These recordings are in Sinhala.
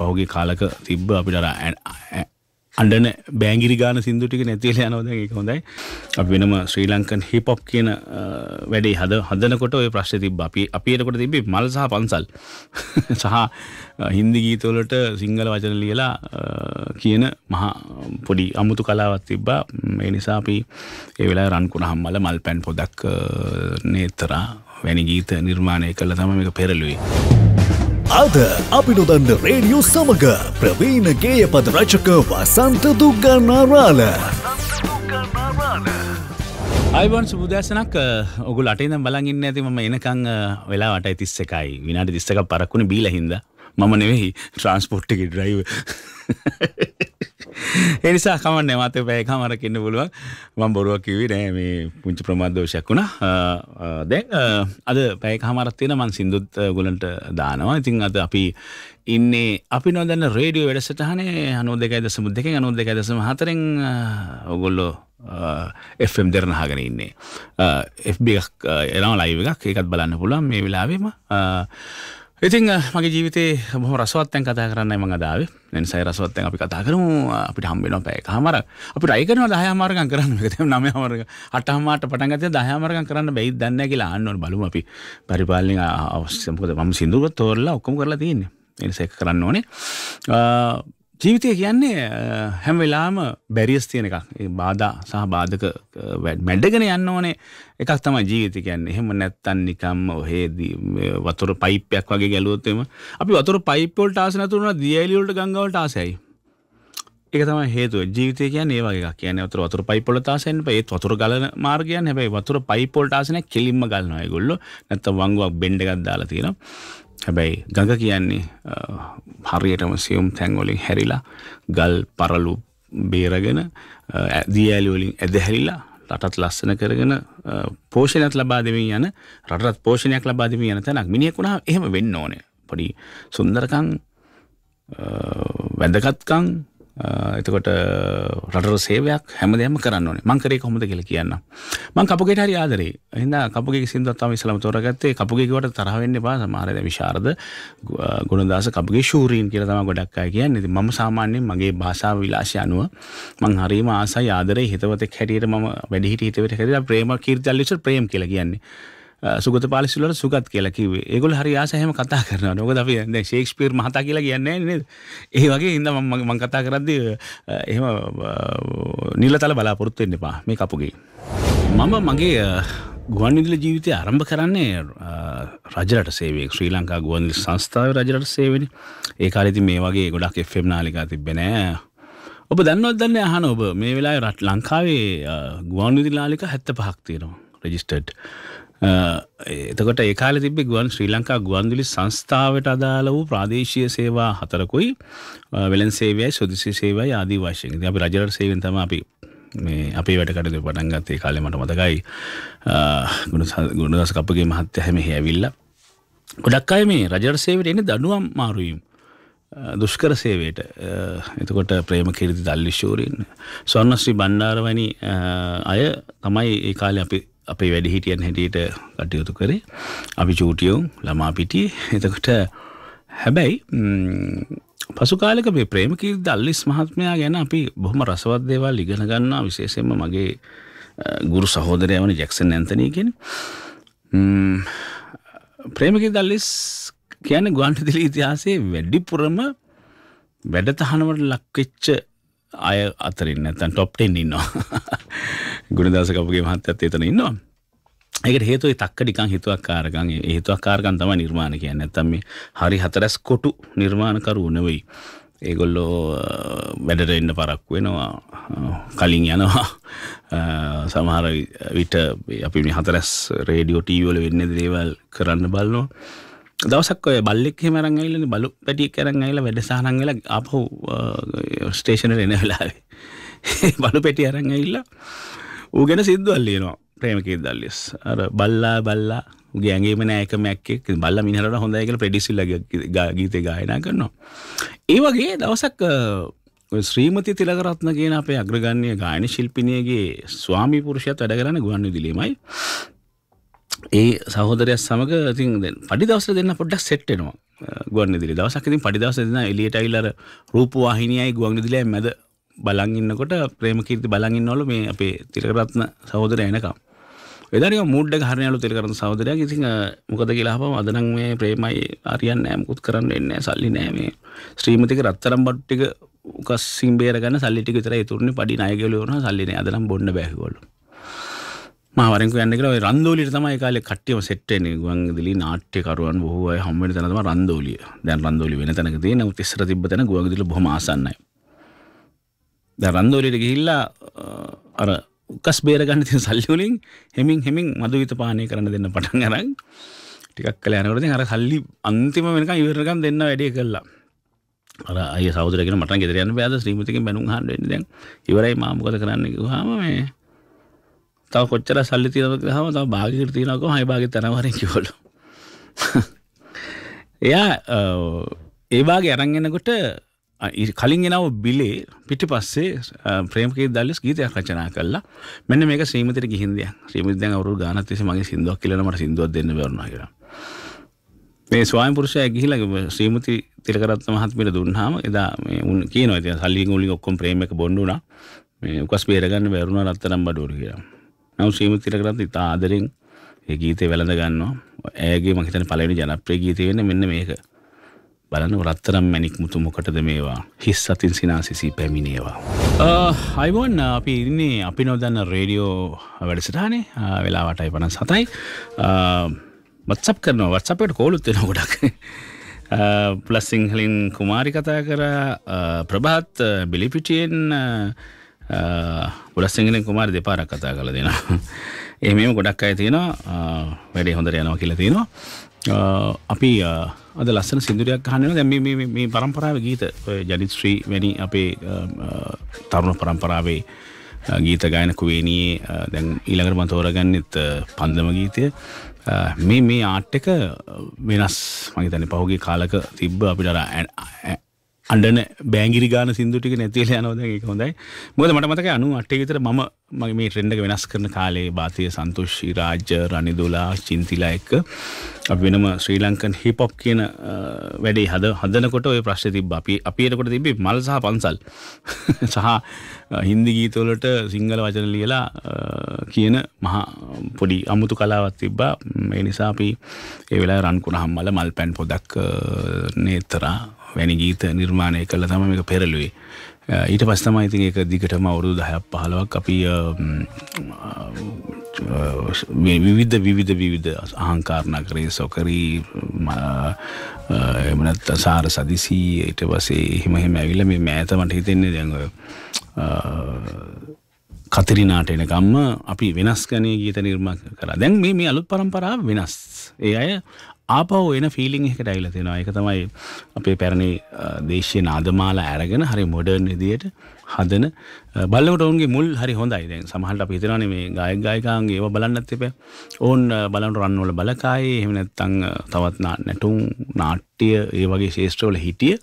පහුගේ කාලක තිබ්බ අපිට අඩන බෑගිරි ගාන සිින්දුටික නැතිල යනෝද එක හොඳයි අප වෙනම ශ්‍රී ලංකන් හිපොප් කියන වැඩේ හද හදනකොට ඔය ප්‍රශ් තිබ අපි අපියටකොට තිබි මල්සාහ පන්සල් සහ හින්දි ගීතවලට සිංහල වචන ලියලා කියන මහා පොඩි අමුතු කලාවත් තිබ්බා ඒ නිසා අපි ඒවෙලා රන්කුණ හම්මල මල් පැන් පොදක් නේතරා වැනි ගීත නිර්මාණය කළ තම එක පෙරලුවේ. අද අපිනොදන්න රේඩියෝ සමඟ ප්‍රවීණ ගේයපද රචක වසන්ත දුගන්නාරාල අයිබන් සුබදසනක් ඔගු ලටේද බලගන්න ඇති මම එනකං වෙලා වට තිස්ස එකයි විනාට දිස්සක පරක්ුණ බීලහින්ද මම නෙවෙහි ට්‍රන්ස්පොට්ටි ඩ්‍රයිව එනිසා කමන්න මත පෑකමරකින්න පුළුවන් මං බොරුවක් කිවේ නෑ මේ පුංචි ප්‍රමාදෝෂයක් වුණා දැන් අද පැයක හමරත්තියෙන මන් සිින්දුත් ගොලන්ට දානවා ඉතින් අද අපි ඉන්නේ අපි නොදන්න රේඩියෝ වැඩසටහනේ අනු දෙකයි දසමු දෙකෙන් අනු දෙක දසම හතරෙන් ඔගොල්ලෝ FM දෙරනහගෙන ඉන්නේ FB එනවා ලයිව එකක් ඒකත් බලන්න පුළුවන් මේ වෙලාවේම ඉතිං මගේ ජීවිතේ බොහම රසවත්තැන් කතා කරන්න මඟ දාව නිසයි රසවත්තැන් අපි කතා කරමු අපිට හම්බෙන පැයක හමර අපි රයිකරන දහයාමාර්ගන් කරන්න ත නම හමරග අටහමට පටන්ගත දහයාමාර්ගන් කරන්න බැයි දන්න කියලා අන්නොට බලම අපි පරිපාලන අවස්්‍යමකද ම සිදුව තෝරලා ඔක්කම කරලා තියන්නේ එනිසැක කරන්න ඕනේ ජීවිතය කියන්නේ හැම වෙලාම බැරිස් තියෙන එකක් බාධා සහ බාධක මැඩගෙන යන්න ඕනේ එකක් තමයි ජීවිතය කියන්නේ එහෙම නැත්තන් නිකම්ම ඔහේ වතුර පයිප්යක් වගේ ගැලුවොත් එම අපි වතුර පයිප් වලට ආස නැතුව වුණා දියැලි වලට ගංගා වලට ආසයි ඒක තමයි හේතුව ජීවිතය කියන්නේ ඒ වගේ එකක් කියන්නේ වතුර වතුර පයිප් වලට ආස වෙන්න බෑ ඒත් වතුර ගලන මාර්ගයන් හැබැයි වතුර පයිප් වලට ආස නැහැ කෙලින්ම ගලනවා ඒගොල්ලෝ නැත්තම් වංගුවක් බෙන්ඩ් එකක් දාලා තියෙනවා හැබැයි ගඟ කියන්නේ හරියටම සියුම් තැන්වලින් හැරිලා ගල් පරලු බේරගෙන දී ඇලිවලින් ඇදහැරිලා රටත් ලස්සන කරගෙන පෝෂණයක් ලබා දෙමින් යන රටත් පෝෂණයක් ලබා දෙමින් යන තැනක් මිනිහෙක් වුණා එහෙම වෙන්න ඕනේ. පොඩි සුන්දරකම් වැදගත්කම් එතකොට රටර සේවයක් හැමදම කරන්න මංකරේ කොමද කියල කියන්න මං කපුගෙට හරි ආදරේ හිද කපුගේ සිින්දත්තාව ඉස්ලම තෝරගත්තේ කපුගේවට තරහවෙන්න පා සමාරද විශාරද ගුණදස කපුගේ ශූරීන් කියලතම ගොඩක් අය කියන්න ති ම සාමාන්‍යෙන් මගේ භාෂා විලාශය අනුව මං හරිම ආසා ආදරේ හිතවතෙක් හැටියට ම වැඩිහිට හිතවට හැර ප්‍රේම කීර්ජල්ලිට ප්‍රේම් කියල කියන්නේ සුගත පාලිසිලට සුගත් කියලා කිවේ ඒගොල් හරි ආසහම කතා කරන නොකද අප ද ශේක්ෂපීර් මහතා කියලා කියන්නේ නද ඒ වගේ ඉඳ මං කතා කරද්ද එහෙම නිලතල බලාපොරොත්තුවෙන්න එපා මේ කපුගේ මම මගේ ගුවන් විදුල ජීවිතය ආරම්භ කරන්නේ රජරට සේවේ ශ්‍රී ලංකා ගුවන් සංස්ථාව රජරට සේවනි ඒ කාලෙති මේ වගේ ගොඩක් එෆම් නාලිකා තිබෙනෑ ඔබ දන්නවත් දන්න අහන ඔබ මේ වෙලා රට ලංකාවේ ගුවන්විදි නාලික හැත්ත පහක් තියෙනවා රෙජිස්ටඩ් එතකොට ඒකාල තිබ ගුවන් ශ්‍රී ලංකා ගුවන්දුලි සංස්ථාවට අදාළ වූ ප්‍රාදේශය සේවා හතරකුයි වෙලන් සේවයයි සුදුසි සේවයි ආදී වශයෙන් අපි රජර සේවෙන් තම අපි මේ අපේ වැඩකටද පටන්ගත්තේ කාලෙ මට මතකයි ගුණ ගුණදස කපගේ මහත්ත හැම හැවිල්ල ගොඩක් අය මේ රජර සේවට එන දඩුවම් මාරුවීම දුෂ්කර සේවයට එතකොට ප්‍රේම කිරිදි දල්ලිශූරීන් ස්වර්ණශ්‍රී බණ්ඩාර වැනි අය තමයි ඒ කාලේ අපි අපේ වැඩි හිටියන් හැටියට කටයුතු කරේ අපි චූටියවුන් ළමා පිටිය එතකොට හැබැයි පසුකාලක මේ ප්‍රේමකී දල්ලිස් මහත්මයා ගැන අපි බොහොම රසවත් දේවල් ඉගෙන ගන්නා විශේෂයෙන්ම මගේ ගුරු සහෝදරය වන ජැක්සන් ඇන්තනයකින් ප්‍රේමකී දල්ලිස් කියන ගුවන්ටදිලි ඉතිහාසේ වැඩිපුරම වැඩතහනවට ලක්වෙච්ච අය අතරින් නැතන් ටොප්ටෙන් ඉන්නවා ගුණදාස කපුගේ මහත්තයත් එතන ඉන්නවා. ඒකට හේතුව තක්ක නිකන් හිතුවක්කාරකම් ඒ හිතුවක්කාරකම් තමයි නිර්මාණ කියන්නේ. නැත්තම් මේ හරි හතරස් කොටු නිර්මාණකරුවෝ නෙවෙයි. ඒගොල්ලෝ වැඩට එන්න පරක්කු වෙනවා කලින් යනවා සමහර විට අපි මේ හතරස් රේඩියෝ ටීවී වල වෙන්නේ දේවල් කරන්න බලනවා දවසක් ඔය බල්ලෙක් එහෙම අරන් ඇවිල්ලානේ බලු පැටියෙක් අරන් ඇවිල්ලා වැඩසටහනන් ඇවිල්ලා ආපහු ස්ටේෂන් එකට එන වෙලාවේ බලු පැටිය අරන් ඇවිල්ලා ඌ ගැන සිද්දුවල් ලියනවා ප්‍රේමකීර් දල්ලිස් අර බල්ලා බල්ලා උගේ ඇගේම නෑකම ඇක්කේ බල්ලා මිනිහරට හොඳයි කියලා ප්‍රෙඩිසිල්ලා ගීතේ ගායනා කරනවා ඒ වගේ දවසක් ශ්‍රීමති තිලකරත්න කියන අපේ අග්‍රගණ්‍ය ගායන ශිල්පිනියගේ ස්වාමි පුරුෂයත් වැඩ කරන්නේ ගුවන්විදුලියමයි ඒ සහෝදරයත් සමග ඉතින් දැන් පඩි දවසට දෙන්න පොඩ්ඩක් සෙට් වෙනවා ගුවන්විදුලිය දවසක් ඉතින් පඩි දවසට දෙන්න එළියට ඇවිල්ලා රූපවාහිනියයි ගුවන්විදුලියයි මැද බලංඉන්නකොට ප්‍රේමකීර්ති බලගින්නවලු මේ අපේ තිරකරත්න සහෝදර එනකම් එදරි මුඩ්ඩ හරනයලු තිරකරන සහෝදරයක් ඉතිං මොකද කියලාහම අදනං මේ ප්‍රේමයි අරියන්න ඇමකුත් කරන්න එන්න සල්ලි නෑමේ ශ්‍රීමතික රත්තරම් බට්ටික උකස්සිම් බේරගන්න සල්ලිටි විතර තුරණ පඩි අයගලවන සල්ලින අදනම් බොන්න බැහවලු මාවරක ඇන්නක රන්දෝලිට තමයි කාලෙ කට්ටියම සෙට්ටන ගුවන්ගදලි නාට්‍යකරුවන් බොහෝ හම්මට තනම රන්දෝලිය දැන් රන්දෝලි වෙන තැනකදී නමුත් ඉස්සර තිබ තැන ගුවගදිල බොහම ආසන්නයි ද රන්දෝලට ගිහිල්ලා අර උකස් බේරගන්න තිය සල්ලිවලින් හෙමින් හෙමින් මදුවිත පානය කරන්න දෙන්න පටන් අරන් ටිකක් කල යනකට හර සල්ලි අන්තිම වෙනක ඉවරකම් දෙන්න වැඩිය කරලා අර අය සෞදරක මට ගෙදරයන්න බෑද ශ්‍රීමතික බැනු හන්ඩ දැන් ඉවරයි මාමකත කරන්න හම මේ තව කොච්චර සල්ලි තියනක හම තව භාගිකර තියනක හයි භාග තනවර කිවල එයා ඒවාගේ අරංගෙනකොට කලින් එනව බිලේ පිටිපස්සේ ප්‍රේමකේ දල්ලස් ගීතයක් රචනා කළා. මෙන්න මේක ශ්‍රීමතිට ගිහින් දෙයක්. ශ්‍රීමති දැන් අවුරුදු ගානක් තිස්සේ මගේ සින්දුවක් කියලා මට සින්දුවක් දෙන්න බැරුණා කියලා. මේ ස්වාමි පුරුෂයා ගිහිලා ශ්‍රීමති තිලකරත්න මහත්මියට දුන්නාම එදා මේ උන් කියනවා ඉතින් සල්ලි ගුලින් ඔක්කොම ප්‍රේම එක බොන්න උනා. මේ උකස් බේරගන්න බැරුණා රත්තරන් බඩුවර කියලා. නමුත් ශ්‍රීමති තිලකරත්න ඉතා ආදරෙන් ඒ ගීතේ වැළඳ ගන්නවා. ඇයගේ මම හිතන්නේ පළවෙනි ජනප්‍රිය ගීතය වෙන්නේ මෙන්න මේක. බලන්නව රත්තරම් මැනික් මුතු මොකටද මේවා හිස් සතින් සිනාසිසී පැමිණේවා අයිබෝන් අපි ඉන්නේ අපි නොදන්න රේඩියෝ වැඩසටානේ වෙලාවටයි පන සතයි මත්සප් කරනවා වත්සපට කෝලුත් වෙන ගොඩක් පලස්සිංහලින් කුමාරි කතා කර ප්‍රභාත් බිලිපිටියෙන් පුලස්සිංහලින් කුමාරි දෙපාරක් කතා කල දෙෙන එහමම ගොඩක් අය තියෙනවා වැඩේ හොඳර යනවා කියල තියෙනවා අපි අද ලස්සන සිදුරයක් හන්න දැම මේ පරම්පරාව ගීත ජනිත්ශ්‍රී වැනි අපේ තරුණ පරම්පරාවේ ගීත ගායන කුවේනයේ දැන් ඊළඟට මතෝරගන්නෙත් පන්දම ගීතය මේ මේ ආට්ටක වෙනස් මගේ තැන පහුගේ කාලක තිබ්බ අපිට අඩන බෑගිරි ගාන සිදුටික නැතිල යනවද ඒක හොඳයි මොද මට මතක අනු අටේ විතර ම මගේ මේ ට්‍රෙන්ඩක වෙනස් කරන කාලේ භාතිය සන්තුෂ්ී රාජ්‍ය රනිදුලා චින්තිලා එක්ක අප වෙනම ශ්‍රී ලංකන් හිපොප් කියන වැඩේ හද හදනකොට ඔය ප්‍රශ්න තිබ අපි අපියටකොට තිබේ මල් සහ පන්සල් සහ හින්දි ගීතවලට සිංහල වචන ලියලා කියන මහා පොඩි අමුතු කලාවත් තිබ්බා ඒ නිසා අපි ඒ වෙලා රන්කුණ හම්මල මල් පැන් පොදක් නේතරා වැනි ගීත නිර්මාණය කළ තම මේක පෙරලුවේ. ඊට පස්සම ඉතින් එක දිගටම අවුරුදු දහයක් පහලවක් අපි විවිධ විවිධ විවිධ අහංකාරණ කරේ සොකරී එමනත් සාර සදිසී ඊට පසේ එහෙම එහෙම ඇවිල්ල මේ මෑතමට හිතෙන්නේ දැඟ කතිරිනාට එනකම්ම අපි වෙනස් ගනය ගීත නිර්ම කර දැන් මේ මේ අලුත් පරම්පරාව වෙනස් ඒ අය ආපහු එන ෆිලිං එකට ඇවිල්ලා තියෙනවා. ඒක තමයි අපේ පැරණි දේශීය නාදමාලා අරගෙන හරි මොඩර්න් විදියට හදන බල්ලකට ඔවුන්ගේ මුල් හරි හොඳයි. දැන් සමහරවිට අපි හිතනවානේ මේ ගායක ගායිකාන්ගේ ඒවා බලන්නත් එපා. ඕන් බලන්න රන් වල බලකායේ එහෙම නැත්නම් තවත් නැටුම් නාට්‍ය ඒ වගේ ශේෂ්ත්‍රවල හිටිය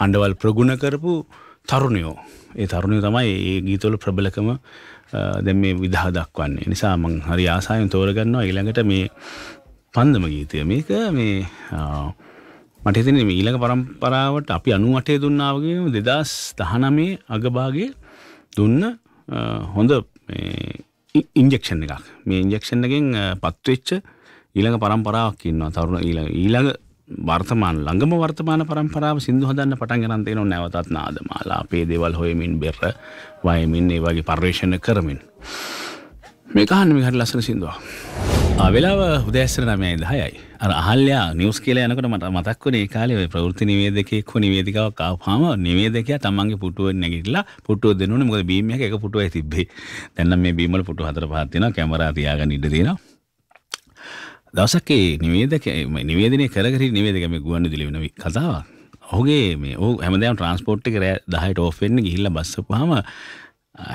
හඬවල් ප්‍රගුණ කරපු තරුණයෝ. ඒ තරුණයෝ තමයි ඒ ගීතවල ප්‍රබලකම දැන් මේ විදහා දක්වන්නේ. නිසා මම හරි ආසාවෙන් තෝරගන්නවා ඊළඟට මේ පන්දම ගීතය මේක මේ මට හිතෙන මේ ඊළඟ පරම්පරාවට අපි 98 දුන්නා වගේම 2019 අගභාගයේ දුන්න හොඳ මේ ඉන්ජෙක්ෂන් එකක්. මේ ඉන්ජෙක්ෂන් එකෙන් පත්වෙච්ච ඊළඟ පරම්පරාවක් ඉන්නවා තරුණ ඊළඟ ඊළඟ වර්තමාන ළඟම වර්තමාන පරම්පරාව සින්දු හදන්න පටන් ගන්න තේනෝ නැවතත් නාදමාලා අපේ දේවල් හොයමින් බෙර වයමින් ඒ වගේ පරිශ්‍රණ කරමින් මේක අහන්න මේ හරි ලස්සන සින්දුවක් වෙලාව උදෑසන නමයයි දහයයි අර අහල්යා නිියස් කියල යනකට මට මතක් වනේ කාලේ ප්‍රෘති නිවේදකෙක් හො නිවේදිකාව කාපාම නිවේදක තමන්ගේ පුටුව නැගටලා පුටුව දෙනුන මොද බීම එක පුටුව තිබේ දැන්න මේ බීමල පුටු හතර පහත්තින කැමරාතියාග නිඩදෙන දවසක්කේ නිවේදක නිවේදනය කරගරි නිවේදකම ගුවන් දිලිවෙන කතාව ඔහුගේ මේ ඕ හැමදෑම් ට්‍රන්ස්පෝට් එක රෑ දහයිට ඔෆෙන්න්න ගිහිල්ල බස්සපුහම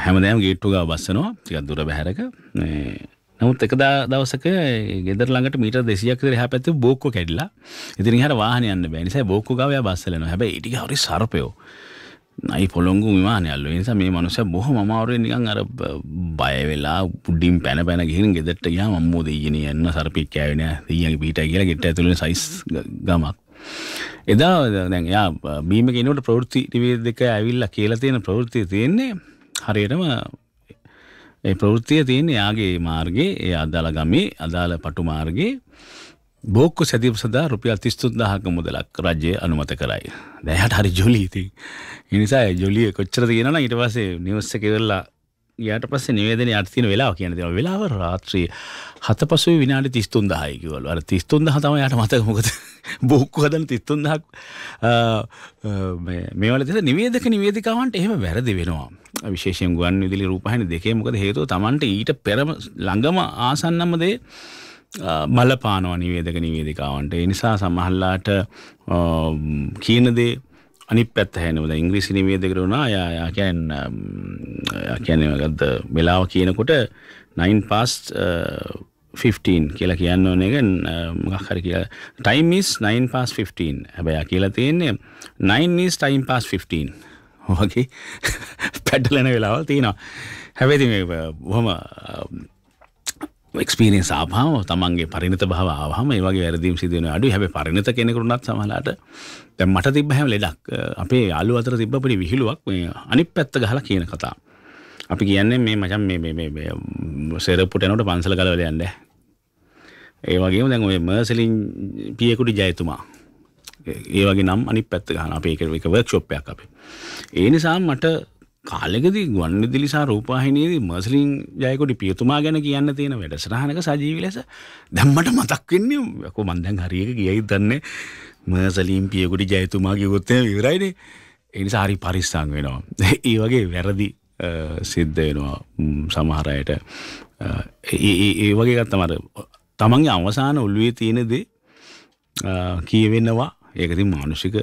හැමදෑම් ගේට්ටුගා බස්සනවා ටිකක් දුර බැහැරක නමුත් එකදා දවසක ගෙදර ළඟට මීටර් 200ක් විතර එහා පැත්තේ බෝක්කෝ කැඩිලා ඉතින් හර වාහනේ යන්න බෑ නිසා බෝක්කෝ ගාව යා බස් වලනවා හැබැයි ඊටික හරි සර්පයෝ නයි පොළොංගු විමානයල්ලු ඒ නිසා මේ මනුස්සයා බොහොම අමාරුවෙන් නිකන් අර බය වෙලා පුඩින් පැන පැන ගිහින් ගෙදරට ගියාම අම්මෝ දෙයියනේ යන්න සර්පෙක් කෑවේ නෑ දෙයියගේ පීටයි කියලා ගෙට ඇතුළේ සයිස් ගමක් එදා දැන් යා බීමක ඉනකොට ප්‍රවෘත්ති නිවේදක ඇවිල්ලා කියලා තියෙන ප්‍රවෘත්තිය තියෙන්නේ හරියටම ඒ ප්‍රවෘත්තිය තියෙන යාගේ මාර්ගයේ ඒ අදාළ ගමේ අදාළ පටු මාර්ගයේ බෝක්කු සැදීම සඳහා රුපියල් 33000ක මුදලක් රජය අනුමත කරයි. දැන් හරි ජොලි ඉතින්. ඒ නිසා ජොලිය කොච්චරද කියනවනම් ඊට පස්සේ නිවස් එකේ ඉවරලා ගියාට පස්සේ නිවේදනය යට තියෙන වෙලාව කියන දේනවා. වෙලාව රාත්‍රී 7:00 විනාඩි 33000යි කිව්වලු. අර 33000 තමයි යාට මතක මොකද බොක්කු හදන 33000ක් මේ මේ වල තියෙන නිවේදක නිවේදිකාවන්ට එහෙම වැරදි වෙනවා. විශේෂයෙන් ගුවන් විදුලි රූපවාහිනි දෙකේ මොකද හේතුව Tamanට ඊට පෙරම ළඟම ආසන්නම දේ බලපානවා නිවේදක නිවේදිකාවන්ට. ඒ නිසා සමහරලාට කියන දේ අනි පැත් හැනවද ඉංග්‍රීසි නිවේද කරුණා යායාකැන් යැනගත්ද වෙලාව කියනකොට නයින් පස්ට 15 කියලා කියන්න ඕන එක uh, මොකක් හරි කියලා time is 9 past 15 හැබැයි කියලා තියෙන්නේ 9 is time past 15 වගේ පැටලෙන වෙලාවල් තියෙනවා හැබැයි මේ බොහොම එක්ස්පීරෙන්ස් ආපහාම තමන්ගේ පරිණත භාව ආවහම ඒ වගේ වැරදීම් සිදුවෙන අඩුයි හැබැයි පරිණත කෙනෙකුටත් සමහරලාට දැන් මට තිබ්බ හැම ලෙඩක් අපේ යාළුව අතර තිබ්බ පොඩි විහිළුවක් මේ අනිත් පැත්ත ගහලා කියන කතාව. අපි කියන්නේ මේ මචං මේ මේ මේ මේ සෙරප්පුට යනකොට පන්සල ගලවලා යන්න. ඒ වගේම දැන් ඔය මර්සලින් පියෙකුට ජයතුමා ඒ වගේ නම් අනිත් පැත්ත ගහන අපේ එක එක වර්ක්ෂොප් එකක් අපේ. ඒ නිසා මට කාලෙකදී ගුවන්විදුලි සහ රූපවාහිනියේදී මර්සලින් ජයකොඩි පියතුමා ගැන කියන්න තියෙන වැඩසටහනක සජීවී ලෙස දැන් මට මතක් වෙන්නේ යකෝ මං දැන් හරියට කියයි දන්නේ මර්සලින් පියකොඩි ජයතුමා කිව්වොත් එහෙම ඉවරයිනේ ඒ නිසා හරි පරිස්සම් වෙනවා ඒ වගේ වැරදි සිද්ධ වෙනවා සමහර අයට ඒ වගේ ගත්තමර තමන්ගේ අවසාන ඔල්ුවේ තියෙන දේ කියවෙනවා ඒකති මානුෂික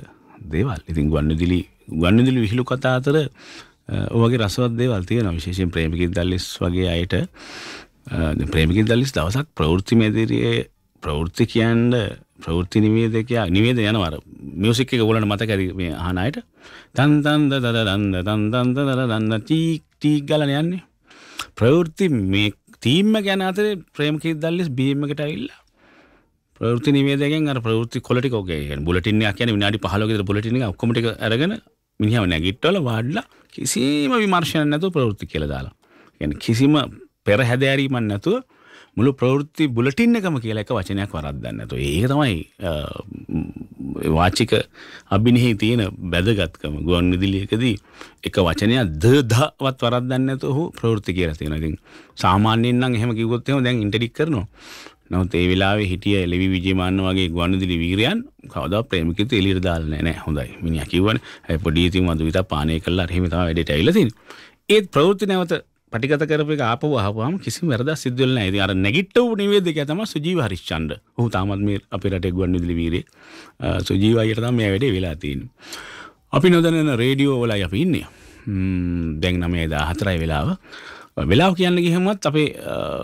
දේවල් ඉතින් ගන්නදිලි ගන්නදිලි විහිළු කතා අතර ඕගේ රසවත් දේවල් තියෙනවා විශේෂයෙන් ප්‍රේමිකින් දල්ලිස් වගේ අයට ප්‍රේමිකින් දල්ලිස් දවසක් ප්‍රවෘත්ති මැදිරියේ ප්‍රවෘත්ති කියන්න ප්‍රවෘත්ති නිවේදකයා නිවේද යනවා අර මියුසික් එක ඕගොල්ලන්ට මතක ඇති මේ අහන අයට තන් තන් ද ද දන් ද තන් තන් ද ද දන් ද ටීක් ටීක් ගලන යන්නේ ප්‍රවෘත්ති මේ තීම් එක යන අතරේ ප්‍රේමිකින් දල්ලිස් බීම් එකට ඇවිල්ලා ප්‍රවෘත්ති නිවේදකයන් අර ප්‍රවෘත්ති කොල ටික ඔගේ කියන්නේ බුලටින් එකක් කියන්නේ විනාඩි 15 කට බුලටින් එක ඔක්කොම ටික අරගෙන මිනිහව නැගිටවල වාඩිලා කිසිම විමර්ශණ නැතුව ප්‍රවෘත්ති කියලා දාලා. يعني කිසිම පෙර හැදෑරීමක් නැතුව මුළු ප්‍රවෘත්ති බුලටින් එකම කියලා එක වචනයක් වරද්දන්න නැතුව. ඒක තමයි වාචික අභිනහි තියෙන වැදගත්කම. ගුවන් විදුලියකදී එක වචනයක් ද දවත් වරද්දන්න නැතුව ඔහු ප්‍රවෘත්ති කියලා තියෙනවා. ඉතින් සාමාන්‍යයෙන් නම් එහෙම කිව්වොත් එහෙම දැන් ඉන්ටර්ඩික් කරනවා. නමුත් ඒ වෙලාවේ හිටිය එලවි විජේමාන්න වගේ ගුවන්විදුලි වීරයන් කවදා ප්‍රේමිකිත එළියට දාලා නැහැ නෑ හොඳයි මිනිහා කිව්වනේ අය පොඩි ඉතින් මදු විතර පානය කළා එහෙම තමයි වැඩේට ඇවිල්ලා තින්නේ ඒත් ප්‍රවෘත්ති නැවත පටිගත කරපු එක ආපහු අහපුවාම කිසිම වැරදක් සිද්ධ වෙලා නැහැ. ඉතින් අර නැගිට්ටව නිවේදකය තමයි සුජීව හරිශ්චන්ද්‍ර. ඔහු තාමත් මේ අපේ රටේ ගුවන්විදුලි වීරයෙක්. සුජීව අයියට තමයි මේ වැඩේ වෙලා තියෙන්නේ. අපි නොදැනෙන රේඩියෝ වලයි අපි ඉන්නේ. ම්ම් දැන් 9:14 වෙලාව. වෙලාව කියන්න ගිහමත් අපේ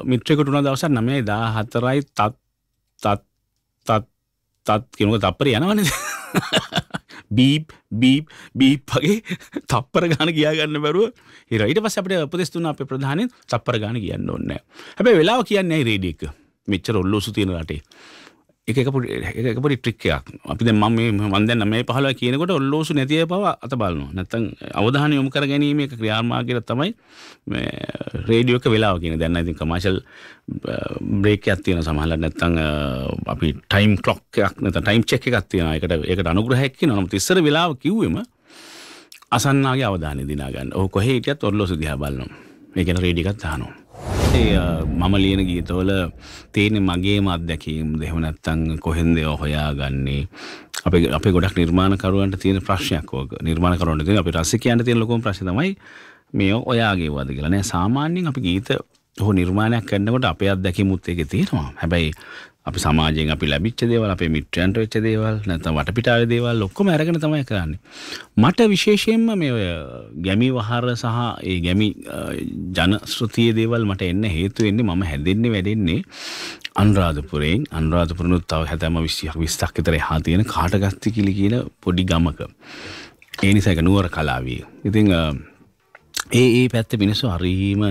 මිත්‍රෙකුට වුණ දවසක් නමේ දා හතරයි තත් තත් තත් තත් කෙනක තප්පර යනවනද බීප් බීප් බීප් වගේ තප්පර ගාන කියාගන්න බැරුව හිර ඊට පස්සේ අපිට උපදෙස් දුන්න අපේ ප්‍රධානී තප්පර ගාන කියන්න ඕනේ නැහැ. හැබැයි වෙලාව කියන්නේ ඇයි රේඩියෝ එක? මෙච්චර ඔල්ලෝසු තියෙන රටේ. එක එක පොඩි එක එක පොඩි ට්‍රික් එකක්. අපි දැන් මම මේ මම දැන් මේ 15 කියනකොට ඔල්ලෝසු නැති අය පව අත බලනවා. නැත්තම් අවධානය යොමු කර ගැනීම එක ක්‍රියාමාර්ගයට තමයි මේ රේඩියෝ එක වෙලාව කියන්නේ. දැන් ඉතින් කමර්ෂල් බ්‍රේක් එකක් තියෙනවා සමහරවිට නැත්තම් අපි ටයිම් ක්ලොක් එකක් නැත්තම් ටයිම් චෙක් එකක් තියෙනවා. ඒකට ඒකට අනුග්‍රහයක් කියනවා. නමුත් ඉස්සර වෙලාව කිව්වෙම අසන්නාගේ අවධානය දිනා ගන්න. ඔහු කොහේ හිටියත් ඔල්ලෝසු දිහා බලනවා. ඒ කියන්නේ රේඩියෝ එකක් දානවා. ඒ මම ලියන ගීතවල තියෙන මගේම අත්දැකීම් දෙහම නැත්තං කොහෙන්ද හොයා ගන්නේ අප අප ගොඩක් නිර්මාණකරුවන්ට තියෙන ප්‍රශ්යක් ෝක නිර්මාණකරුවන්ට තියෙන අපි රස්සිකයන්ට තියෙන ලොකම ප්‍රශ්නමයි මේ ඔයාගේ වද කියලනෑ සාමාන්‍යයෙන් අපි ගීත ඔහු නිර්මාණයක් කරනකොට අපේ අත්දැකීමුත් ඒකේ තියෙනවා. හැබැයි අපි සමාජයෙන් අපි ලැබිච්ච දේවල්, අපේ මිත්‍රයන්ට වෙච්ච දේවල්, නැත්නම් වටපිටාවේ දේවල් ඔක්කොම අරගෙන තමයි කරන්නේ. මට විශේෂයෙන්ම මේ ඔය ගැමි වහර සහ ඒ ගැමි ජන ශ්‍රතියේ දේවල් මට එන්න හේතු වෙන්නේ මම හැදෙන්නේ වැඩෙන්නේ අනුරාධපුරයෙන්. අනුරාධපුරනොත් තව හැතැම්ම 20ක් 20ක් විතර එහා තියෙන කාටගස්ති කිලි කියන පොඩි ගමක. ඒ නිසා ඒක නුවර කලාවිය. ඉතින් ඒ ඒ පැත්තේ මිනිස්සු හරීම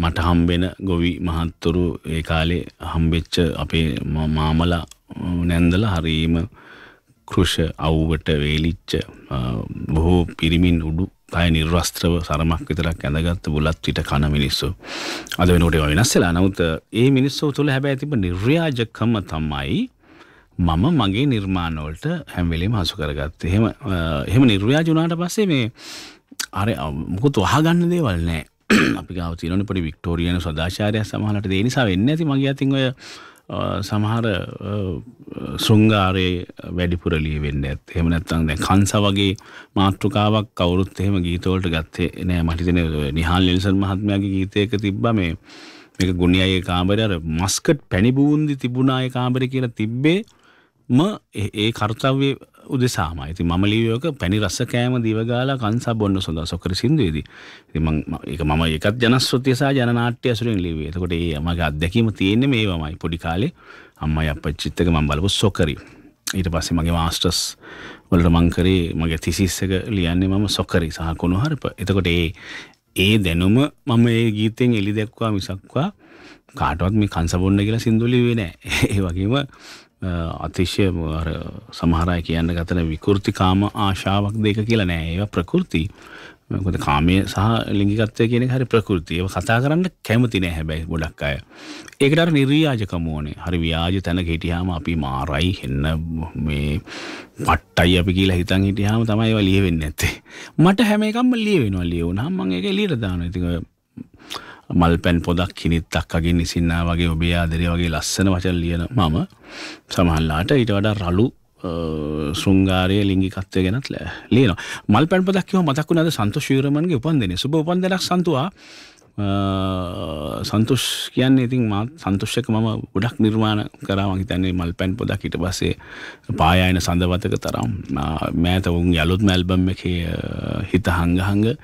මට හම්බෙන ගොවි මහත්තුරු ඒ කාලේ හම්බෙච්ච අපේ මාමලා නැන්දලා හරීම කෘෂ අව්වට වේලිච්ච බොහෝ පිරිමින් උඩු කය නිර්වස්ත්‍රව සරමක් විතරක් ඇඳගත්ත බුලත් විට කන මිනිස්සු. අද වෙනකොට ඒවා වෙනස් වෙලා. නමුත් ඒ මිනිස්සු තුළ හැබැයි තිබ්බ නිර්යාජකම තමයි මම මගේ නිර්මාණවලට හැම වෙලෙම හසු කරගත්තේ. එහෙම එහෙම නිර්යාජ වුණාට පස්සේ මේ අර මොකද වහගන්න දේවල් නැහැ. අපි ගාව තියෙනවනේ පොඩි වික්ටෝරියානු සදාචාරය සමහරට ඒ නිසා වෙන්නේ නැති මගේ අතින් ඔය සමහර ශෘංගාරයේ වැඩිපුර ලියවෙන්න ඇත් එහෙම නැත්නම් දැන් කංස වගේ මාතෘකාවක් කවුරුත් එහෙම ගීතවලට ගත්තේ නෑ මට හිතෙන්නේ නිහාල් නෙල්සන් මහත්මයාගේ ගීතයක තිබ්බා මේ මේක ගුණියගේ කාමරේ අර මස්කට් පැණි බූන්දි තිබුණා ඒ කාමරේ කියලා තිබ්බේ ම ඒ කර්තව්‍ය උදෙසාම ඉති මම ලිවියෝක පැණි රස කෑම දිවගාලා කන්සා බොන්න සොඳ සොකර සින්දුවේදී ඉතින් මම ඒක මම ඒකත් ජනශ්‍රුතිය සහ ජනනාට්‍ය ඇසුරෙන් ලිව්වේ. එතකොට ඒ මගේ අත්දැකීම තියෙන්නේ මේවමයි. පොඩි කාලේ අම්මයි අප්පච්චිත් එක්ක මම බලපු සොකරි. ඊට පස්සේ මගේ මාස්ටර්ස් වලට මං කරේ මගේ තිසිස් එක ලියන්නේ මම සොකරි සහ කුණුහරුප. එතකොට ඒ ඒ දැනුම මම ඒ ගීතෙන් එලි දැක්වා මිසක්වා කාටවත් මේ කන්සබොන්න කියලා සින්දුලිවේ නෑ ඒ වගේම අතිශ්‍ය සමහරය කියන්න ගතන විකෘති කාම ආශාවක් දෙක කියලා නෑ ඒවා ප්‍රකෘති මොකද කාමය සහ ලිංගිකත්වය කියන හරි ප්‍රකෘති ඒව කතා කරන්න කැමති නෑ හැබැයි ගොඩක් අය ඒකට අර නිර්යාජකම ඕනේ හරි ව්‍යාජ තැන හිටියාම අපි මාරයි හෙන්න මේ පට්ටයි අපි කියලා හිතන් හිටියාම තමයි ඒවා ලියවෙන්නේ නැත්තේ මට හැම එකක්ම ලියවෙනවා ලියවුනහම මම ඒක එළියට දානවා ඉතින් මල් පැන් පොදක් කිනිත්තක් අගේ නිසින්නා වගේ ඔබේ ආදරය වගේ ලස්සන වචන ලියන මම සමහල්ලාට ඊට වඩා රළු සුංගාරය ලිංගිකත්වය ගැනත් ලියන මල් පැන් පොදක්ව මතක්ුණද සන්තු ශීරමන්ගේ උපන් දෙන සුබ උපන් දෙනක් සතුවා සන්තුෂ් කියන්නේ ඉතින් මා සන්තුෂ්‍යක මම ගොඩක් නිර්මාණ කරා මං හිතන්නේ මල් පැන් පොදක් ඊට පස්සේ පායායන සඳවතක තරම් මෑත වුන් යලුත් ඇල්බම් එකේ හිත හංග හංග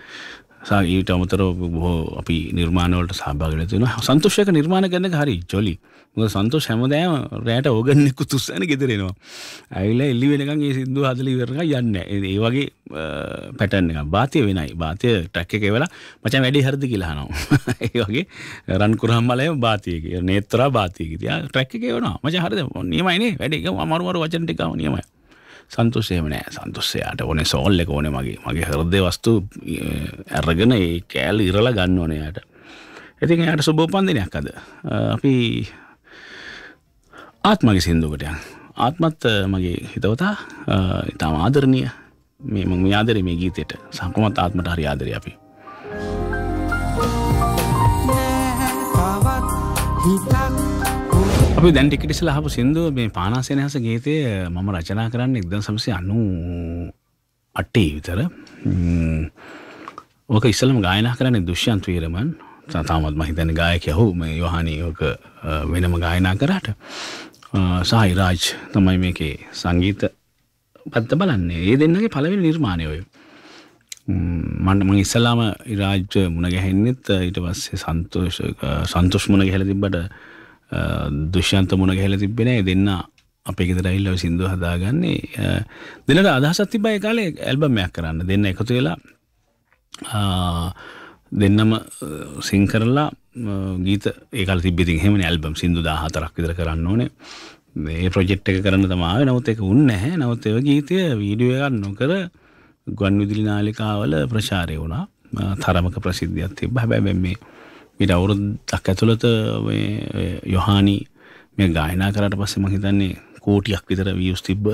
ඊට අමතරව බොහෝ අපි නිර්මාණවලට සහභාගී වෙනවා. සන්තෝෂයක නිර්මාණ කරන එක හරි ජොලි. මොකද සන්තෝෂ හැමදාම රැයට ඕගන් එක තුස්සන ගෙදර එනවා. ඇවිල්ලා එළි වෙනකන් මේ සින්දුව හදලා ඉවර කරලා යන්නේ. ඒ වගේ පැටර්න් එකක්. වාතය වෙනයි. වාතය ට්‍රැක් එකේ වෙලා මචං වැඩි හරිද කියලා අහනවා. ඒ වගේ රන් කුරහම්මලය වාතය කිය. නේත්‍රා වාතය කිය. ට්‍රැක් එකේ වෙනවා. මචං හරිද? නියමයි නේ. වැඩි එක අමාරු අමාරු වචන ටිකම නියමයි. සන්තුෂයම නෑ සන්තුස්සයාට ඕනේ සෝල් එක ඕනේ මගේ මගේ හෘදය වස්තු ඇරගෙන ඒ කෑල් ඉරලා ගන්න ඕනේ යාට. ඉතින් එයාට සුබෝපන්දිනයක් අද. අපි ආත්මගේ සින්දුකට යන්. ආත්මත් මගේ හිතවතා ඉතාම ආදරණීය මේ මම ආදරේ මේ ගීතයට සංකමත් ආත්මට හරි ආදරේ අපි. හිතක් අපි දැන් ටිකිටිසල හපු සිින්දුව මේ පානාසෙනහස ගීතය මම රචනා කරන්න එක්ද සමසය අනු අට්ටේ විතර ඕක ඉස්සලම ගායනා කරන්නේ දුෂ්‍යන්ත වීරමන් සතාමත් මහිතන ගායක යහු මේ යොහනී ඕක වෙනම ගායනා කරාට සහයි රාජ් තමයි මේකේ සංගීත පත්ත බලන්නේ ඒ දෙන්නගේ පළවෙනි නිර්මාණය ඔය මන්නම ඉස්සලාම ඉරාජ්‍ය මුණ ගැහෙන්නෙත් ඊට පස්සේ සන්තෝෂ සන්තුෂ් මුණ ගැහල තිබට දුෂ්‍යන්ත මුණ ගැහල තිබෙන දෙන්න අපේ ගෙදරයිල්ල සිින්දු හදාගන්නේ දෙනට අදහසත් තිබයි කාලේ ඇල්බමයක් කරන්න දෙන්න එකතු වෙලා දෙන්නම සිංකරලා ගීත ඒකල් තිබිති හෙම ඇල්බම් සිින්දු දාහතරක් විදර කරන්න ඕනේ මේ ප්‍රජෙට් එක කරන්න තමාව නවත් එක උන්න හැ නවත් එව ගීතය වීඩියෝ එකක් නොකර ගුවන් විදිලි නාලිකාවල ප්‍රචාරය වුණා තරමක ප්‍රසිද්ධියක් තිබ හැබැ මේ මිට අවුරුද්දක් ඇතුළත යොහානි මේ ගායනා කරට පස්සේ මං හිතන්නේ කෝටියක් විතර වියස් තිබ්බ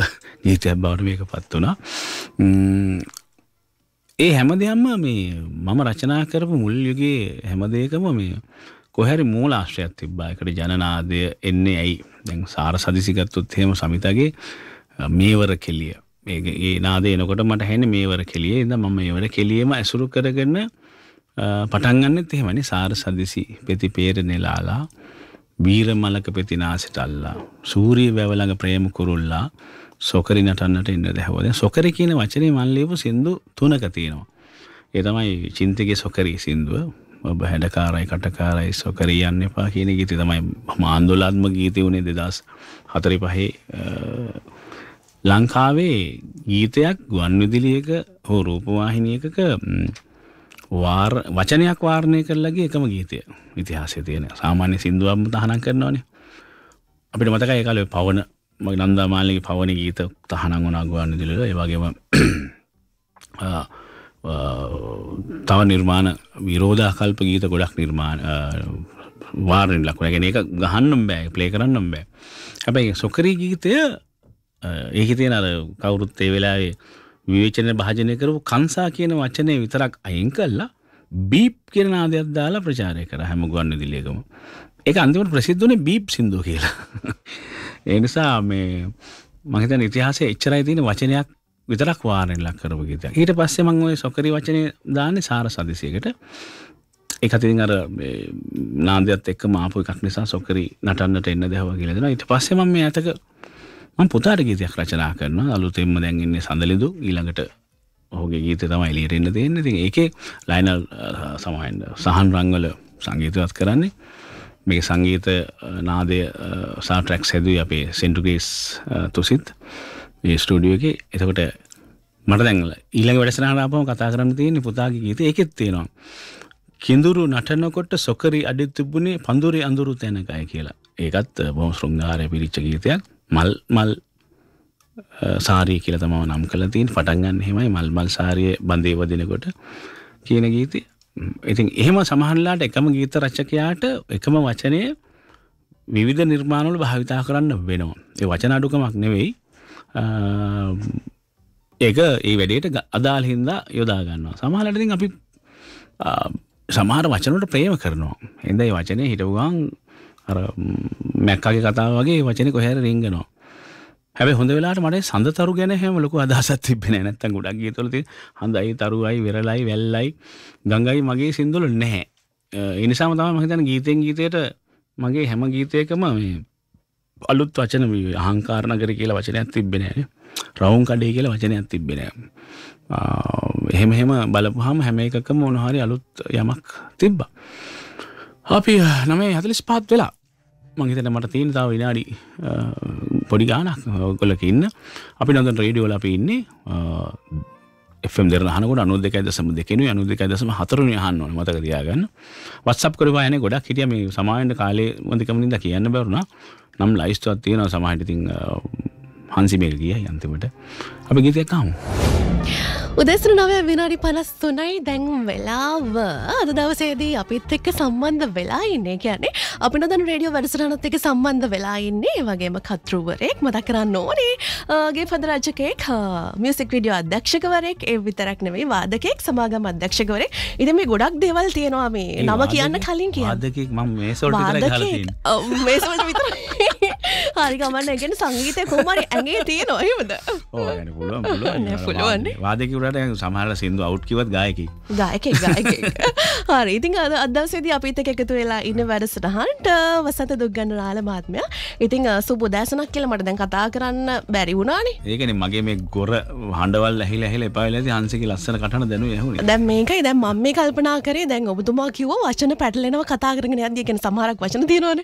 නීතියක් බවට මේක පත් වුණා. ඒ හැම දෙයක්ම මේ මම රචනා කරපු මුල් යුගයේ හැම දෙයකම මේ කොහරි මූල ආශ්‍රයක් තිබ්බා. ඒකට ජනනාදය එන්නේ ඇයි? දැන් සාර සදිසි ගත්තොත් එහෙම සමිතගේ මේවර කෙලිය. මේ ඒ නාදය එනකොට මට හැන්නේ මේවර කෙලිය. ඉතින් මම මේවර කෙලියම ඇසුරු කරගෙන පටන්ගන්නත් එහෙමනි සාර සදිසි පෙති පේරනෙලාලා බීරමලක පෙතිනාසිට අල්ලා සූරී වැවලඟ ප්‍රේම කුරුල්ලා සොකරි නටන්නට ඉන්න දැහවද සොකර කියන වචනේ මල්ලේපු සින්දු තුනක තියෙනවා. ඒ තමයි චින්තකගේ සොකරී සින්දුව ඔබ හැඩකාරයි කටකාරයි සොකරී යන්න එපා කියන ගීති තමයි මාන්දුලාත්ම ගීතය වුණේ දෙදස් හතරි පහේ ලංකාවේ ගීතයක් ගුවන් විදිලියක හෝ රූපවාහිනියකක වාර් වචනයක් වාර්ණය කරලගේ එකම ගීතය ඉතිහාසය තියෙන සාමාන්‍ය සිින්දුවම් තහනම් කරනවානේ අපිට මතක ඒකාලය පවන මගේ නන්දාමාලගේ පවන ගීත තහනම් වනා ගුවන්න දිලට ඒවගේම තව නිර්මාණ විරෝධාකල්ප ගීත ගොඩක් නිර්මාණ වාරෙන් ලක්ුණ ගැන එක ගහන්නම් බෑ ප්ලේ කරන්නම් බෑ හැබැයි සොකරී ගීතය ඒහි තියෙන අර කවුරුත් ඒ වෙලාවේ විවේචන භාජනය කරපු කංසා කියන වචනය විතරක් අයින් කළා බීප් කියන නාදයක් දාලා ප්‍රචාරය කරා හැම ගුවන් විදුලියකම. ඒක අන්තිමට ප්‍රසිද්ධ වුණේ බීප් සින්දුව කියලා. ඒ නිසා මේ මම හිතන්නේ ඉතිහාසයේ එච්චරයි තියෙන වචනයක් විතරක් වාරණය ලක් කරපු ගීතයක්. ඊට පස්සේ මම ওই සොකරි වචනේ දාන්නේ සාර සදිසියකට. ඒක අතින් අර නාන්දයත් එක්කම ආපු එකක් නිසා සොකරි නටන්නට එන්න දෙහුවා කියලා දෙනවා. ඊට පස්සේ මම මේ ඇතක මන් පොතාට ගීතයක් රචනා කරනවා අලුතෙන්ම දැන් ඉන්නේ සඳලිදු ඊළඟට ඔහුගේ ගීතය තමයි එළියට එන්න දෙන්නේ. ඉතින් ඒකේ ලයිනල් සමහරවිට සහන් රංගවල සංගීතවත් කරන්නේ. මේ සංගීත නාදය සාට්‍රැක්ස් හැදුවේ අපේ සෙන්ටුගේස් තුසිත් මේ ස්ටුඩියෝ එකේ. එතකොට මට දැන් ඊළඟ වැඩසටහනට ආපම කතා කරන්න තියෙන්නේ පුතාගේ ගීතය. ඒකෙත් තියෙනවා. කිඳුරු නටනකොට සොකරි අඩි තිබුණේ පඳුරේ අඳුරු තැනකයි කියලා. ඒකත් බොහොම ශෘංගාරය පිරිච්ච ගීතයක්. මල් මල් සාරී කියලා තමයි නම් කරලා තියෙන්නේ පටන් ගන්න එහෙමයි මල් මල් සාරිය බඳේ වදිනකොට කියන ගීතය. ඉතින් එහෙම සමහරලාට එකම ගීත රචකයාට එකම වචනය විවිධ නිර්මාණවල භාවිතා කරන්න වෙනවා. ඒ වචන අඩුකමක් නෙවෙයි. ඒක ඒ වැඩේට අදාළ හින්දා යොදා ගන්නවා. සමහරවිට ඉතින් අපි සමහර වචන වලට ප්‍රේම කරනවා. එහෙනම් ඒ වචනේ හිටවගන් අර මැක්කගේ කතාව වගේ වචන කොහැර රිංගනවා හැබැයි හොඳ වෙලාවට මට සඳතරු ගැන හැම ලොකු අදහසක් තිබ්බේ නැහැ නැත්තම් ගොඩක් ගීතවල තියෙන හඳයි තරුවයි වෙරළයි වැල්ලයි ගංගයි මගේ සින්දුවල නැහැ ඒ නිසාම තමයි මම හිතන්නේ ගීතෙන් ගීතයට මගේ හැම ගීතයකම මේ අලුත් වචන අහංකාර නගර කියලා වචනයක් තිබ්බේ නැහැ. රවුම් කඩේ කියලා වචනයක් තිබ්බේ නැහැ. එහෙම එහෙම බලපුවාම හැම එකකම මොන හරි අලුත් යමක් තිබ්බා. අපි 9:45 වෙලා මංහිතට මට තියෙන තාව විනාඩි පොඩි ගානක් ගොල්ලක ඉන්න අපි නොදන් රේඩියෝල අපි ඉන්නේ එම් දෙරහනකට අනු දෙක දසම දෙකෙන අනු දෙක දසම හතරුණ හන්න මතක දයාගන්න වත්සප් කරවායන ගොඩක් හිටිය මේ සමාහන්ට කාලේ මදකමින්ද කියන්න බැරුණ නම් ලයිස්තුවත් තියෙන සමහිටතිං හන්සිමේල් ගිය යන්තිමට අපි ගීතයක්කාමු. උදෙසන නවය විනාඩි පනස් තුනයි දැන් වෙලාව අද දවසේදී අපිත් එක්ක සම්බන්ධ වෙලා ඉන්නේ කියන්නේ අපි නොදන් රේඩියෝ වැඩසටහනත් එක සම්බන්ධ වෙලා ඉන්නේ වගේම කතෘවරයෙක් මතක් කරන්න ඕනේගේ පදරජකෙක් මියසික් විඩියෝ අධ්‍යක්ෂකවරෙක් ඒ විතරක් නෙවෙයි වාදකෙක් සමාගම අධ්‍යක්ෂකවරෙක් ඉතින් මේ ගොඩක් දේවල් තියෙනවා මේ නම කියන්න කලින් කියන වාදකෙක් මම මේසෝල්ට විතරයි ගහලා තියෙන්නේ මේසෝල්ට විතරයි හරි ගමන්න ඒ කියන්නේ සංගීතය කොහොම හරි සංගේ තියනවා එහෙමද ඕගැන පුළුවන් පුළුවන් වාදකරට සමහල සිින්දු අවු්කිවත් ගායකි ගායක හරි ඉතින් අද අදවසේදී අපිත එකතු වෙලා ඉන්න වැඩසටහන්ට වසත දුක්ගන්න රාල මාත්මය ඉතිං සුබ දැසනක් කියල මට දැන් කතා කරන්න බැරි වුණනේ ඒකන මගේ මේ ගොර හඩවල් ඇහිල ඇහෙල පයිලද හන්සකි ලස්සන කටන දැනු හු දැන් මේකයි දැන් මම මේ කල්පනා කරේ දැන් ඔබතුමා කිව වචන පැටලෙනව කතා කරගෙන යදගෙන සමහරක් වචන තියෙනවන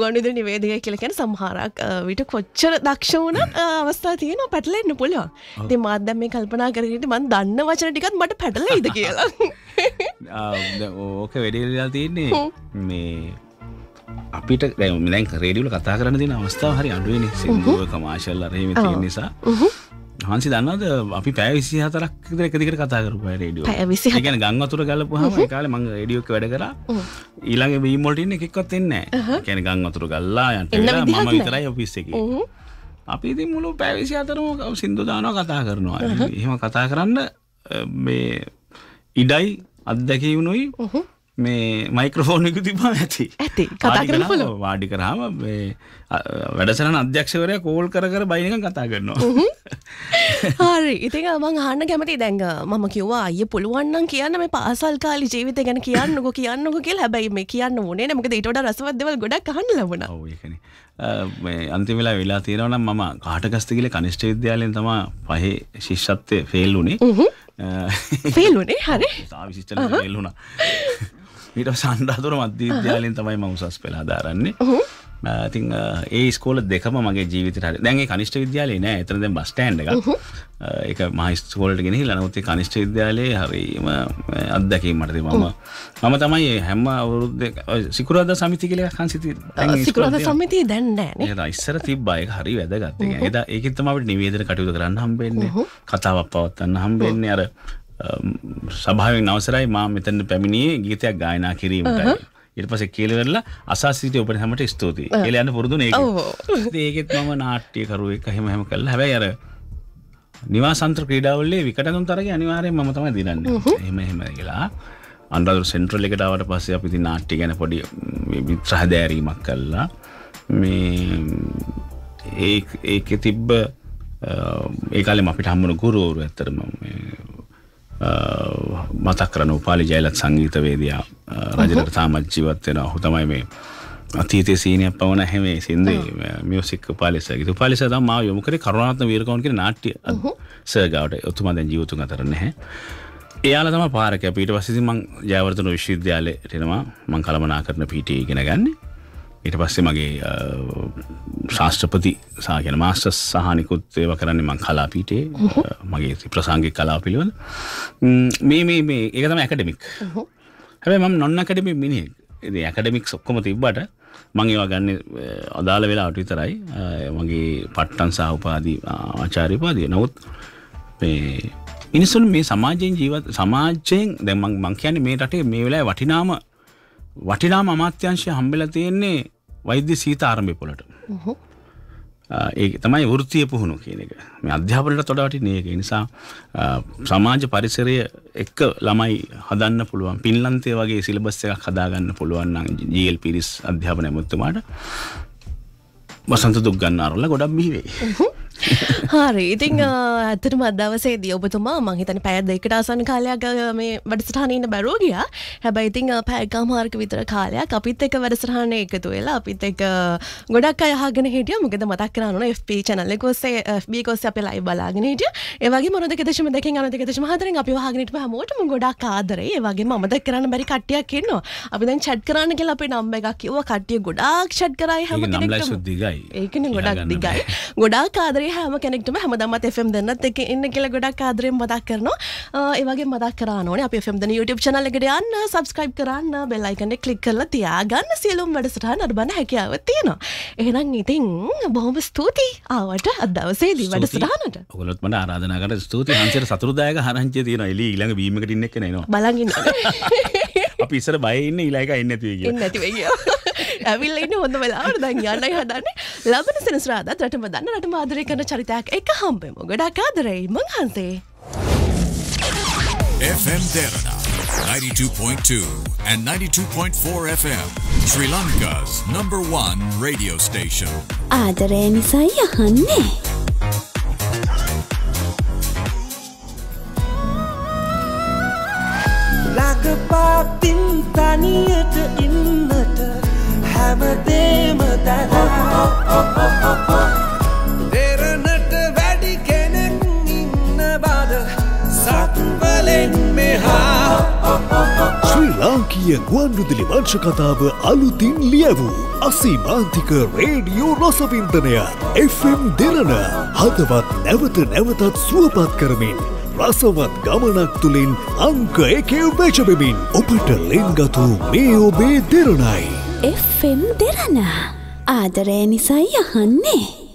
ගුවන්විදුර නිවේදය කියලකෙන සමහරක් විට කොච්චර දක්ෂ වුණත් අවස්ථා තියෙන පැටලෙන්න්න පුළුව ති මාත්දැ මේ කල්පනා කරට මන් දන්න වචන ටිකත් මට පැටලයිද කියලා ඕක වැඩල්ලා තියන්නේ මේ අපිට මිලන් රේඩියල කතා කරන තින අවස්ථාව හරි අඩුවන සිංහුව කමාශල්ල රේම නිසා හන්සි දන්නද අපි පැ විසි හතරක් එකදිකට කතාකරු රඩිය විසි ගැන ගංවතුර ගලපුහම කාල මං රඩියෝක වැඩ කර ඊළඟ වීමොල්ටින් එකක්වත් එන්න කැන ගංවතුර ගල්ලා යන්ට ම විතරයි ඔපිස්සකි අපි ඉතින් මුළු පැවිසි අතරම සින්දු දානවා කතා කරනවා. එහෙම කතා කරන්න මේ ඉඩයි අත්දැකීමුනුයි මේ මයික්‍රෆෝන් එක තිබා ඇති. ඇති. කතා කරන්න පුළුවන්. වාඩි කරාම මේ වැඩසටහන අධ්‍යක්ෂකවරයා කෝල් කර කර බයින් එකක් කතා කරනවා. හරි ඉතින් මං හන්න කැමති දැඟ මම කිවවා අය පුළුවන්න්න කියන්න මේ පාසල් කාලි ජීවිත ගැන කියන්නක කියන්නක කිය හැබැයි මේ කියන්න වනේ නමක ට රසවදවල් ගොඩක් කන්න ලබන අන්තිවෙලා වෙලා තේරවනම් මම කාටකස්තිකිල කනිෂ්ට විද්‍යාලයෙන් තම පහේ ශිෂ්ෂත්වය ෆෙල් වුණේ ෆෙල්ුනේ හරි විශිෂ්ට ෙල්ුණා ඊට සන්ඩාතුර මධ්‍ය විද්‍යාලයෙන් තමයි මවසස් පෙලා දාරන්නේ Uh, ඉතින් uh, ඒ ස්කෝල දෙකම මගේ ජීවිතයට හරි. දැන් ඒ කනිෂ්ඨ විද්‍යාලේ නෑ. එතන දැන් බස් ස්ටෑන්ඩ් එකක්. Uh, ඒක මහ ස්කෝලට ගෙනහිලා නමුත් ඒ කනිෂ්ඨ විද්‍යාලේ හරිම අත්දැකීම් මට තිබුණා. මම මම තමයි හැම අවුරුද්දේ සිකුරාදා සමිති කියලා එකක් හන්සිති. සිකුරාදා සමිතිය දැන් නෑ නේ. ඒක ඉස්සර තිබ්බා. ඒක හරි වැදගත්. ඒක ඒකෙත් තමයි අපිට නිවේදන කටයුතු කරන්න හම්බෙන්නේ. කතාවක් පවත්වන්න හම්බෙන්නේ අර um, සභාවෙන් අවසරයි මම මෙතන පැමිණියේ ගීතයක් ගායනා කිරීමටයි. Uh-huh. ඉට පස කියලවෙල්ලා අසාසිට ඔපට හැමට ස්තුතියි කියලයන්න පුරදු ඒ ඒකෙත් මම නාට්‍යකරුවක් හෙම හැම කල්ල හැබැයි අර නිවාසන්ත්‍ර ක්‍රීඩාවල්ලේ විකටතුන් තරගේ අනිවාරය ම තම දිරන්න එහෙම හෙම කියලා අන්ඩල් සෙන්ට්‍රල් එකටාවට පස්සේ අපිති නාට්ටි ගැන පොඩි සහදෑරීමක් කල්ලා මේ ඒ ඒක තිබ්බ ඒකාලෙ අපිට හම්මුණු ගුරුවරු ඇතරම මතක් කරන උපාලි ජයලත් සංගීතවේදයා රජට තාමත් ජීවත්වෙන ඔහු තමයි මේ අතීතය සීනයක් පවන හැමේ සිින්දේ මියසික් පාලිස ගතු පාලිස ම යොමුකර කරුණාත්ම වීරකවන්ගේ නාට්‍ය සර්ගාවට ඔතුමද ජීවතු අතරන්න හැ එයාල තම පාරක පීට පසිසි මං ජයවර්තන විශ්විද්‍යාලය ටෙනවා මං කළමනා කරන පිටේ ගෙන ගන්නේ ඊට පස්සේ මගේ ශාස්ත්‍රපති සාගෙන මාස්ට සහනිකුත් ඒව කරන්නේ මං කලාපීටේ මගේ ප්‍රසාංගි කලා පිළිවල මේ මේ මේ ඒකතම ඇකඩමික් හැබයි මම නොන්න කඩමි මිනි ඇකඩමික් සොක්කොම තිබ්බට මං ඒවා ගන්න අදාළ වෙලා අටු විතරයි මගේ පට්ටන් සහ උපාදී ආචාරිපාදය නොවත් මේ මිනිසුන් මේ සමාජයෙන් ජීවත් සමාජයෙන් දැමක් මංකයන්නේ මේ රටේ මේ වෙලා වටිනාම වටිනාම අමාත්‍යංශය හම්බෙල තියෙන්නේ වෛද්‍ය සීත ආරම්භය පොළට ඒ තමයි වෘත්තිය පුහුණු කියන එක මේ අධ්‍යාපනයට වඩා වටින එක. ඒ නිසා සමාජ පරිසරය එක්ක ළමයි හදන්න පුළුවන්. පින්ලන්තය වගේ සිලබස් එකක් හදාගන්න පුළුවන් නම් GL පිරිස් අධ්‍යාපන ඇමතුමාට වසන්ත දුක් ගන්න ආරවල ගොඩක් බිහි වෙයි. හාරි ඉතිං ඇතර මදවසේදී ඔබතුමා මහිතන පැද එකට අසන් කාලයක් මේ වැඩසටහනන්න බැරෝගිය හැබැයිතිං පැකාමාර්ක විතර කාලයක් අපිත් එක වැඩසටහන එකතු වෙලා අපිත් එක ගොඩක් අයහගෙන හිටිය මොකද මතක් කරන්න FP චනල්ල කොස්සේ බිකොස් අප ලයි බලාගෙන හිටිය ඒවගේ මොද ෙදශම දෙක අනත ෙදශම හතරෙන් අපි හගනිට හමෝටම ගොඩක් ආදරේ ඒවගේ මද කරන්න බැරි කට්ටියක් එන්නවා අපි දැන් චට් කරන්න කියලා අපේ නම්බ එකක් කිව්ව කට්ටිය ගොඩක් ෂට් කරයි හැම ඒක ගොඩක් දිගයි ගොඩක් ආදරේ අපේ හැම කෙනෙක්ටම හැමදම්මත් FM දෙන්නත් එක ඉන්න කියලා ගොඩක් ආදරයෙන් මතක් කරනවා. ඒ වගේ මතක් කරන්න ඕනේ අපි FM දෙන YouTube channel එකට යන්න, subscribe කරන්න, bell icon එක click කරලා තියාගන්න සියලුම වැඩසටහන් අරබන හැකියාව තියෙනවා. එහෙනම් ඉතින් බොහොම ස්තුතියි ආවට අද දවසේදී වැඩසටහනට. ඔයගොල්ලොත් මට ආරාධනා කරලා ස්තුතියි. හන්සියට සතුරුදායක හරංචිය තියෙනවා. එළි ඊළඟ බීම් එකට ඉන්න එක්ක නේනවා. බලන් ඉන්න. අපි ඉස්සර බය ඉන්නේ ඊළඟ එන්නේ නැතිව කියලා. එන්නේ නැතිව කියලා. ඇවිල්ලන්න හොඳ වෙලාවට දැන් යන්නයි හදන්න ලබන සෙනසරාදත් රටම දන්න රට මාදරය කරන චරිතයක් එක හම්බෙම ගොඩක් ආදරෙයි මංහන්සේ FM Derana 92.2 and 92.4 FM Sri Lanka's number one radio station ආදරය නිසයි යහන්නේ ලගපා පින් තනියට ඉන්න හැමදේම දැලා දෙරණට වැඩි කෙනෙක් ඉන්න බද සත්වලෙන් මෙහා ශ්‍රී ලාංකීය ගුවන්විදුලි වංශ කතාව අලුතින් ලියවූ අසීමාන්තික රේඩියෝ රසවින්දනය FM දෙරණ හදවත් නැවත නැවතත් සුවපත් කරමින් රසවත් ගමනක් තුළින් අංක එකේ වෙචබෙමින් ඔබට ලෙන්ගතු මේ ඔබේ දෙරණයි. FM දෙරණ ආදරය නිසයි යහන්නේ.